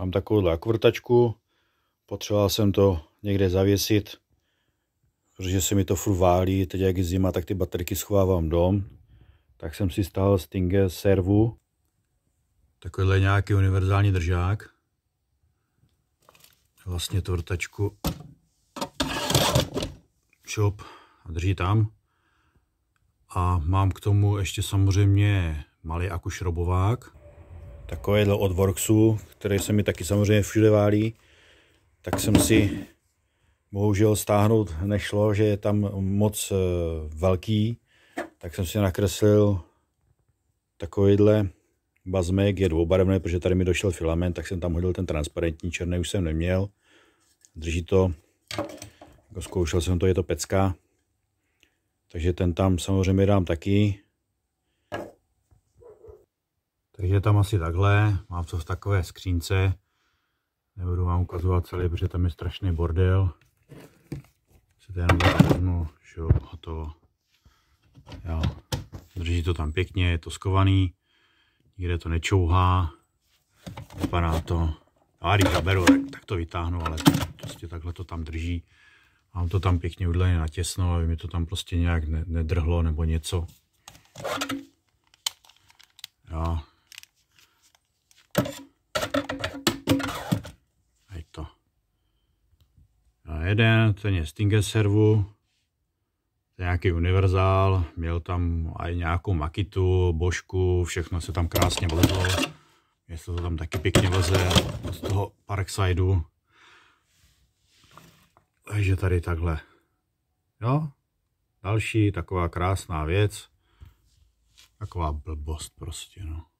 Mám takovouhle akvrtačku, potřeboval jsem to někde zavěsit, protože se mi to furt válí, teď jak je zima, tak ty baterky schovávám dom. Tak jsem si stáhl Stinger servu, takovýhle nějaký univerzální držák. Vlastně tu vrtačku čop, a drží tam. A mám k tomu ještě samozřejmě malý akušrobovák takovýhle od Worksu, který se mi taky samozřejmě všude válí, tak jsem si bohužel stáhnout nešlo, že je tam moc eh, velký, tak jsem si nakreslil takovýhle bazmek, je dvoubarevný, protože tady mi došel filament, tak jsem tam hodil ten transparentní, černý už jsem neměl. Drží to, jako zkoušel jsem to, je to pecka. Takže ten tam samozřejmě dám taky, takže tam asi takhle, mám to v takové skřínce, nebudu vám ukazovat celý, protože tam je strašný bordel. Se to jenom vezmu, šup, hotovo. Jo. Drží to tam pěkně, je to skovaný, nikde to nečouhá, vypadá to. A když zaberu, tak to vytáhnu, ale prostě takhle to tam drží. Mám to tam pěkně udleně natěsno, aby mi to tam prostě nějak nedrhlo nebo něco. A je to. A jeden, ten je Stinger servu, to je nějaký univerzál, měl tam i nějakou makitu, božku, všechno se tam krásně vlezlo. Je to tam taky pěkně vleze z toho Parksideu. Takže tady takhle. Jo, další taková krásná věc. Taková blbost prostě, no.